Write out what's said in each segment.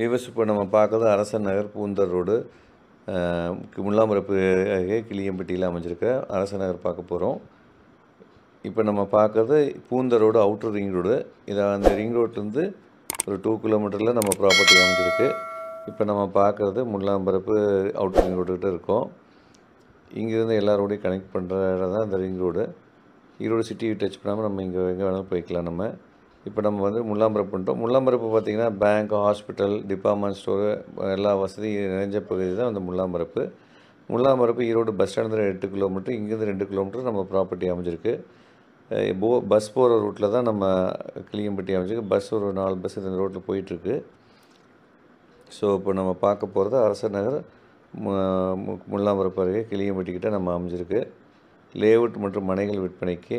விவசாய இப்போ நம்ம பார்க்குறது அரசன் நகர் பூந்தர் ரோடு முள்ளாமரப்பு அருகே கிளியம்பட்டியில் அமைஞ்சிருக்க அரசன் நகர் பார்க்க போகிறோம் இப்போ நம்ம பார்க்கறது பூந்தர் ரோடு அவுட்டர் ரிங் ரோடு இதை அந்த ரிங் ரோட்லேருந்து ஒரு டூ கிலோமீட்டரில் நம்ம ப்ராப்பர்ட்டி அமைஞ்சிருக்கு இப்போ நம்ம பார்க்குறது முள்ளாம்பரப்பு அவுட்டர் ரிங் ரோடுகிட்ட இருக்கோம் இங்கேருந்து எல்லா ரோடையும் கனெக்ட் பண்ணுற இடம் தான் அந்த ring road Erode city touch பண்ணாமல் நம்ம இங்கே எங்கே வேணாலும் போய்க்கலாம் நம்ம இப்போ நம்ம வந்து முல்லாம்பரப்பு பண்ணிட்டோம் முல்லாம்பரப்பு பார்த்திங்கன்னா பேங்க் ஹாஸ்பிட்டல் டிபார்ட்மெண்ட் ஸ்டோரு எல்லா வசதியும் நிறைஞ்ச பகுதி தான் அந்த முல்லாம்பரப்பு முல்லாம்பரப்பு ஈரோடு பஸ் ஸ்டாண்ட்லேருந்து எட்டு கிலோமீட்டர் இங்கேருந்து ரெண்டு கிலோமீட்டர் நம்ம ப்ராப்பர்ட்டி அமைஞ்சிருக்கு போ பஸ் போகிற ரூட்டில் தான் நம்ம கிளியம்பட்டி அமைஞ்சிருக்கு பஸ் ஒரு நாலு பஸ் இந்த ரோட்டில் போயிட்டுருக்கு ஸோ இப்போ நம்ம பார்க்க போகிறது அரசர் நகர் முல்லாம்பரப்பு அருகே கிளியம்பட்டிக்கிட்ட நம்ம அமைஞ்சிருக்கு லேவுட் மற்றும் மனைகள் விற்பனைக்கு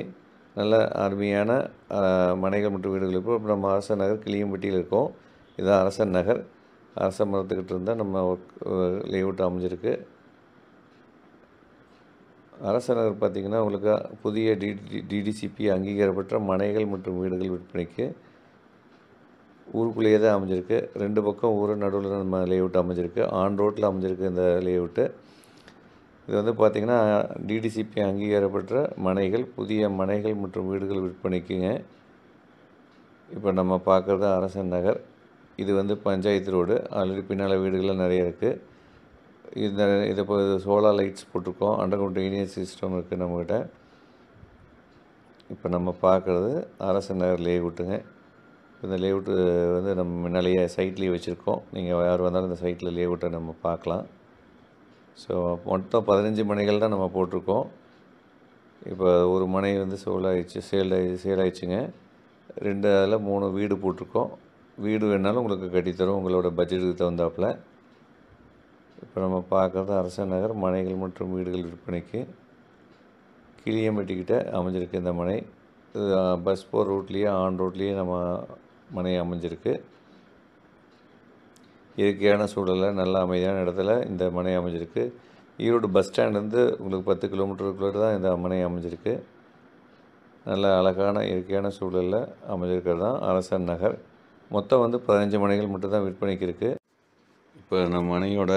நல்ல அருமையான மனைகள் மற்றும் வீடுகள் இப்போ நம்ம அரசன் நகர் கிளியம்பட்டியில் இருக்கோம் இதுதான் அரசன் நகர் அரச மரத்துக்கிட்டு இருந்தால் நம்ம லேவுட் அமைஞ்சிருக்கு அரச நகர் பார்த்திங்கன்னா உங்களுக்கு புதிய டிடி டிடிசிபி அங்கீகாரப்பட்ட மனைகள் மற்றும் வீடுகள் விற்பனைக்கு ஊருக்குள்ளேயே தான் அமைஞ்சிருக்கு ரெண்டு பக்கம் ஊர் நடுவில் நம்ம லேவுட் அமைஞ்சிருக்கு ஆன் ரோட்டில் அமைஞ்சிருக்கு இந்த லேவுட்டு இது வந்து பார்த்திங்கன்னா டிடிசிபி அங்கீகாரப்பட்ட மனைகள் புதிய மனைகள் மற்றும் வீடுகள் விற்பனைக்குங்க இப்போ நம்ம பார்க்குறது அரசன் நகர் இது வந்து பஞ்சாயத்து ரோடு ஆல்ரெடி பின்னால் வீடுகள்லாம் நிறைய இருக்குது இந்த இதை இப்போ சோலார் லைட்ஸ் போட்டிருக்கோம் அண்டர் கிரவுண்ட் ட்ரைனேஜ் சிஸ்டம் இருக்குது நம்மக்கிட்ட இப்போ நம்ம பார்க்குறது அரசன் நகர் லேஅவுட்டுங்க இந்த லேவுட்டு வந்து நம்ம முன்னாலேயே சைட்லேயே வச்சுருக்கோம் நீங்கள் யார் வந்தாலும் இந்த சைட்டில் லேவுட்டை நம்ம பார்க்கலாம் ஸோ மொத்தம் பதினஞ்சு மனைகள் தான் நம்ம போட்டிருக்கோம் இப்போ ஒரு மனை வந்து சோல் ஆகிடுச்சு சேல் ஆகி சேல் ஆயிடுச்சுங்க ரெண்டு அதில் மூணு வீடு போட்டிருக்கோம் வீடு வேணாலும் உங்களுக்கு கட்டித்தரும் உங்களோட பட்ஜெட்டுக்கு தகுந்தாப்பில் இப்போ நம்ம பார்க்குறது அரச நகர் மனைகள் மற்றும் வீடுகள் விற்பனைக்கு கிளியம்பட்டிக்கிட்ட அமைஞ்சிருக்கு இந்த மனை பஸ் போகிற ரூட்லேயே ஆன் ரோட்லேயே நம்ம மனை அமைஞ்சிருக்கு இயற்கையான சூழலில் நல்ல அமைதியான இடத்துல இந்த மனை அமைஞ்சிருக்கு ஈரோடு பஸ் ஸ்டாண்ட்லேருந்து உங்களுக்கு பத்து கிலோமீட்டருக்குள்ளே தான் இந்த மனை அமைஞ்சிருக்கு நல்ல அழகான இயற்கையான சூழலில் அமைஞ்சிருக்கிறது தான் அரசன் நகர் மொத்தம் வந்து பதினஞ்சு மனைகள் மட்டும்தான் விற்பனைக்கு இருக்குது இப்போ நம்ம மனையோட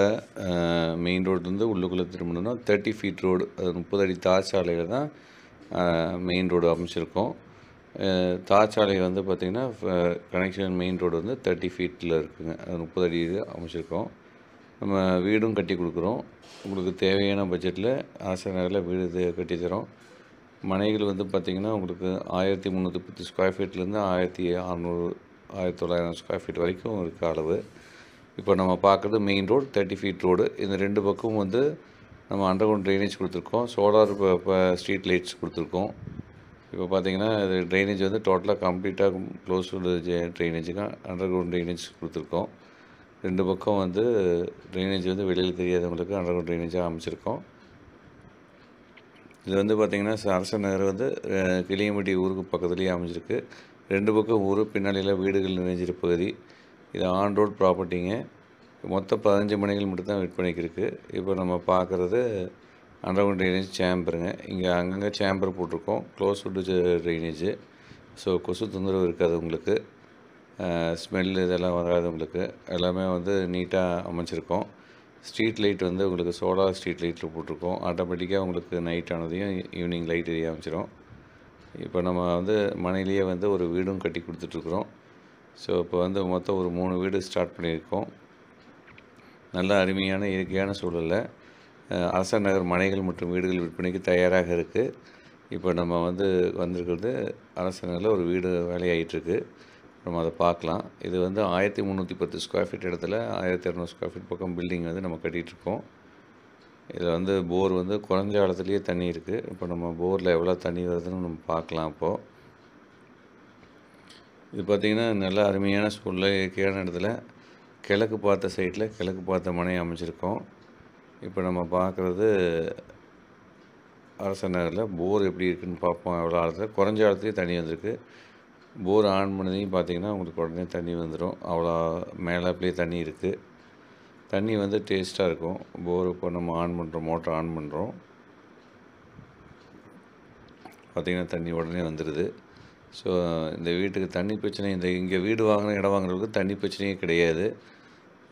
மெயின் ரோட்லேருந்து உள்ளுக்குள்ளே திரும்பணும்னா தேர்ட்டி ஃபீட் ரோடு அது முப்பது அடி தார் சாலையில் தான் மெயின் ரோடு அமைச்சிருக்கோம் தாச்சாலை வந்து பார்த்திங்கன்னா கனெக்ஷன் மெயின் ரோடு வந்து தேர்ட்டி ஃபீட்டில் இருக்குதுங்க அது முப்பது அடி அமைச்சிருக்கோம் நம்ம வீடும் கட்டி கொடுக்குறோம் உங்களுக்கு தேவையான பட்ஜெட்டில் ஆசை நகரில் வீடு கட்டி தரோம் மனைகள் வந்து பார்த்திங்கன்னா உங்களுக்கு ஆயிரத்தி முந்நூற்றி பத்து ஸ்கொயர் ஃபீட்லேருந்து ஆயிரத்தி அறநூறு ஆயிரத்தி தொள்ளாயிரம் ஸ்கொயர் ஃபீட் வரைக்கும் இருக்குது அளவு இப்போ நம்ம பார்க்குறது main road thirty feet road இந்த ரெண்டு பக்கமும் வந்து நம்ம அண்டர் கிரவுண்ட் ட்ரைனேஜ் கொடுத்துருக்கோம் சோலார் ஸ்ட்ரீட் லைட்ஸ் கொடுத்துருக்கோம் இப்போ பார்த்தீங்கன்னா இது ட்ரைனேஜ் வந்து டோட்டலாக கம்ப்ளீட்டாக க்ளோஸ் ட்ரைனேஜுக்கு அண்டர் கிரவுண்ட் ட்ரைனேஜ் கொடுத்துருக்கோம் ரெண்டு பக்கம் வந்து ட்ரைனேஜ் வந்து வெளியில் தெரியாதவங்களுக்கு அண்டர் கிரவுண்ட் ட்ரைனேஜாக அமைச்சிருக்கோம் இது வந்து பார்த்திங்கன்னா அரச நகர் வந்து கிளியம்பட்டி ஊருக்கு பக்கத்துலேயே அமைஞ்சிருக்கு ரெண்டு பக்கம் ஊர் பின்னாடியில் வீடுகள் நிறைஞ்சிரு பகுதி இது ஆன் ரோட் ப்ராப்பர்ட்டிங்க மொத்தம் பதினஞ்சு மணிகள் மட்டும்தான் விற்பனைக்கு இருக்குது இப்போ நம்ம பார்க்குறது அண்டர்க்ரவுண்ட் ட்ரைனேஜ் சேம்பருங்க இங்கே அங்கங்கே சேம்பர் போட்டிருக்கோம் க்ளோஸ்வுட்டு ட்ரைனேஜு ஸோ கொசு தொந்தரவு இருக்காது உங்களுக்கு ஸ்மெல் இதெல்லாம் வராது உங்களுக்கு எல்லாமே வந்து நீட்டாக அமைச்சிருக்கோம் ஸ்ட்ரீட் லைட் வந்து உங்களுக்கு சோலார் ஸ்ட்ரீட் லைட்டில் போட்டிருக்கோம் ஆட்டோமேட்டிக்காக உங்களுக்கு நைட் ஆனதையும் ஈவினிங் லைட் எரிய அமைச்சிரும் இப்போ நம்ம வந்து மனையிலேயே வந்து ஒரு வீடும் கட்டி கொடுத்துட்ருக்குறோம் ஸோ இப்போ வந்து மொத்தம் ஒரு மூணு வீடு ஸ்டார்ட் பண்ணியிருக்கோம் நல்ல அருமையான இயற்கையான சூழலில் ஆசான் நகர் மனைகள் மற்றும் வீடுகள் விற்பனைக்கு தயாராக இருக்குது இப்போ நம்ம வந்து வந்திருக்கிறது நகரில் ஒரு வீடு வேலையாகிட்டுருக்கு நம்ம அதை பார்க்கலாம் இது வந்து ஆயிரத்தி முந்நூற்றி பத்து ஸ்கொயர் ஃபீட் இடத்துல ஆயிரத்தி இரநூறு ஸ்கொயர் ஃபீட் பக்கம் பில்டிங் வந்து நம்ம கட்டிகிட்ருக்கோம் இதில் வந்து போர் வந்து குறைஞ்ச காலத்துலேயே தண்ணி இருக்குது இப்போ நம்ம போரில் எவ்வளோ தண்ணி வருதுன்னு நம்ம பார்க்கலாம் இப்போது இது பார்த்திங்கன்னா நல்ல அருமையான சூழ்நிலை இயற்கையான இடத்துல கிழக்கு பார்த்த சைட்டில் கிழக்கு பார்த்த மனை அமைச்சிருக்கோம் இப்போ நம்ம பார்க்குறது அரச நகரில் போர் எப்படி இருக்குதுன்னு பார்ப்போம் எவ்வளோ ஆழத்தில் குறைஞ்ச ஆழத்துலேயும் தண்ணி வந்திருக்கு போர் ஆன் பண்ணதையும் பார்த்திங்கன்னா உங்களுக்கு உடனே தண்ணி வந்துடும் அவ்வளோ அப்படியே தண்ணி இருக்குது தண்ணி வந்து டேஸ்ட்டாக இருக்கும் போர் இப்போ நம்ம ஆன் பண்ணுறோம் மோட்டர் ஆன் பண்ணுறோம் பார்த்திங்கன்னா தண்ணி உடனே வந்துடுது ஸோ இந்த வீட்டுக்கு தண்ணி பிரச்சனை இந்த இங்கே வீடு வாங்கின இடம் வாங்குறவங்களுக்கு தண்ணி பிரச்சனையே கிடையாது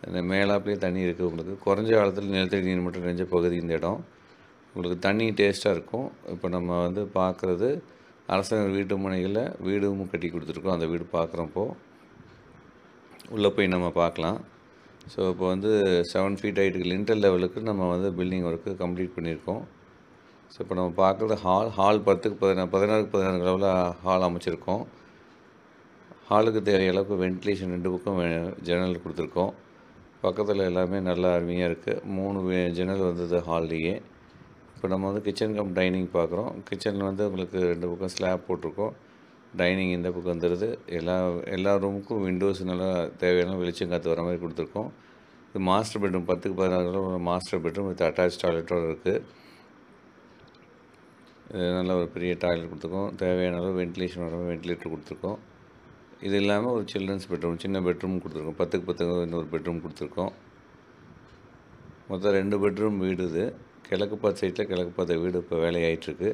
இந்த மேலாப்பிலே தண்ணி இருக்குது உங்களுக்கு குறைஞ்ச காலத்தில் நிலத்தடி நீர் மட்டும் நிறைஞ்ச பகுதி இந்த இடம் உங்களுக்கு தண்ணி டேஸ்ட்டாக இருக்கும் இப்போ நம்ம வந்து பார்க்குறது அரசாங்க வீட்டு முனைகளில் வீடும் கட்டி கொடுத்துருக்கோம் அந்த வீடு பார்க்குறப்போ உள்ளே போய் நம்ம பார்க்கலாம் ஸோ இப்போ வந்து செவன் ஃபீட் ஹைட்டுக்கு லிண்டல் லெவலுக்கு நம்ம வந்து பில்டிங் ஒர்க்கு கம்ப்ளீட் பண்ணியிருக்கோம் ஸோ இப்போ நம்ம பார்க்குறது ஹால் ஹால் பத்துக்கு பதினா பதினாறுக்கு பதினாறு லெவலில் ஹால் அமைச்சிருக்கோம் ஹாலுக்கு தேவையளவுக்கு அளவுக்கு வென்டிலேஷன் ரெண்டு பக்கம் ஜன்னல் கொடுத்துருக்கோம் பக்கத்தில் எல்லாமே நல்லா அருமையாக இருக்குது மூணு ஜன்னல் வந்தது ஹால்லேயே இப்போ நம்ம வந்து கிச்சன் கம் டைனிங் பார்க்குறோம் கிச்சனில் வந்து உங்களுக்கு ரெண்டு பக்கம் ஸ்லாப் போட்டிருக்கோம் டைனிங் இந்த பக்கம் வந்துடுது எல்லா எல்லா ரூமுக்கும் விண்டோஸ் நல்லா தேவையான வெளிச்சம் காற்று வர மாதிரி கொடுத்துருக்கோம் இது மாஸ்டர் பெட்ரூம் பத்துக்கு பதினாறு மாஸ்டர் பெட்ரூம் வித் அட்டாச் டாய்லெட்டோடு இருக்குது நல்ல ஒரு பெரிய டாய்லெட் கொடுத்துருக்கோம் தேவையான அளவு வெண்டிலேஷன் வர வெண்டிலேட்டர் கொடுத்துருக்கோம் இது இல்லாமல் ஒரு சில்ட்ரன்ஸ் பெட்ரூம் சின்ன பெட்ரூம் கொடுத்துருக்கோம் பத்துக்கு பத்துக்கு இன்னொரு பெட்ரூம் கொடுத்துருக்கோம் மொத்தம் ரெண்டு பெட்ரூம் வீடு இது கிழக்கு பார்த்த சைட்டில் கிழக்கு பார்த்த வீடு இப்போ வேலையாயிட்ருக்கு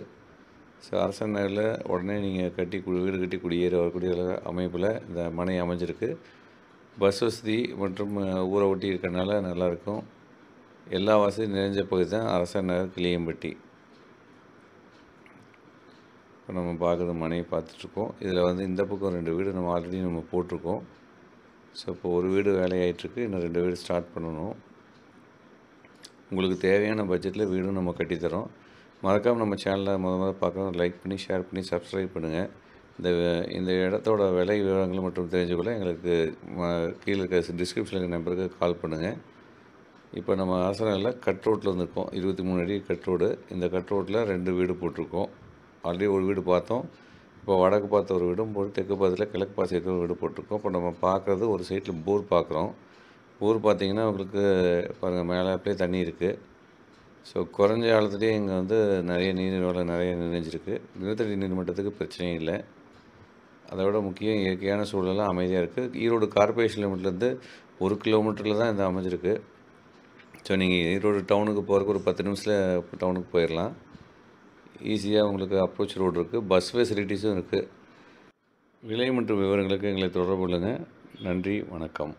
ஸோ அரசன் நகரில் உடனே நீங்கள் கட்டி வீடு கட்டி குடியேற வரக்கூடிய அமைப்பில் இந்த மனை அமைஞ்சிருக்கு பஸ் வசதி மற்றும் ஊரை ஒட்டி இருக்கிறனால நல்லாயிருக்கும் எல்லா வசதியும் நிறைஞ்ச பகுதி தான் அரசன் நகர் கிளியம்பட்டி இப்போ நம்ம பார்க்குறது மனையை பார்த்துட்ருக்கோம் இதில் வந்து இந்த பக்கம் ரெண்டு வீடு நம்ம ஆல்ரெடி நம்ம போட்டிருக்கோம் ஸோ இப்போ ஒரு வீடு வேலையாயிட்ருக்கு இன்னும் ரெண்டு வீடு ஸ்டார்ட் பண்ணணும் உங்களுக்கு தேவையான பட்ஜெட்டில் வீடும் நம்ம கட்டித்தரோம் மறக்காமல் நம்ம சேனலை முத முதல்ல பார்க்குறோம் லைக் பண்ணி ஷேர் பண்ணி சப்ஸ்கிரைப் பண்ணுங்கள் இந்த இந்த இடத்தோட விலை விவரங்கள் மட்டும் தெரிஞ்சுக்கொள்ள எங்களுக்கு கீழே இருக்க டிஸ்கிரிப்ஷனில் நம்பருக்கு கால் பண்ணுங்கள் இப்போ நம்ம ஆசனில் கட் ரோட்டில் இருந்திருக்கோம் இருபத்தி மூணு அடி கட் ரோடு இந்த கட் ரோட்டில் ரெண்டு வீடு போட்டிருக்கோம் ஆல்ரெடி ஒரு வீடு பார்த்தோம் இப்போ வடக்கு பார்த்த ஒரு வீடும் போட்டு தெற்கு பார்த்துல கிழக்கு பார்த்து ஒரு வீடு போட்டிருக்கோம் இப்போ நம்ம பார்க்குறது ஒரு சைட்டில் போர் பார்க்குறோம் போர் பார்த்திங்கன்னா உங்களுக்கு பாருங்கள் மேலே அப்படியே தண்ணி இருக்குது ஸோ குறைஞ்ச காலத்துலேயே இங்கே வந்து நிறைய நீர்நிலை நிறைய நினைஞ்சிருக்கு நிலத்தடி நீர்மன்றத்துக்கு பிரச்சனையும் இல்லை அதை விட முக்கியம் இயற்கையான சூழலாம் அமைதியாக இருக்குது ஈரோடு கார்பரேஷன் லிமிட்லேருந்து ஒரு கிலோமீட்டரில் தான் இது அமைஞ்சிருக்கு ஸோ நீங்கள் ஈரோடு டவுனுக்கு போகிறதுக்கு ஒரு பத்து நிமிஷத்தில் டவுனுக்கு போயிடலாம் ஈஸியாக உங்களுக்கு அப்ரோச் ரோடு இருக்குது பஸ் ஃபெசிலிட்டிஸும் இருக்குது விலை மற்றும் விவரங்களுக்கு எங்களை தொடர்பு கொள்ளுங்கள் நன்றி வணக்கம்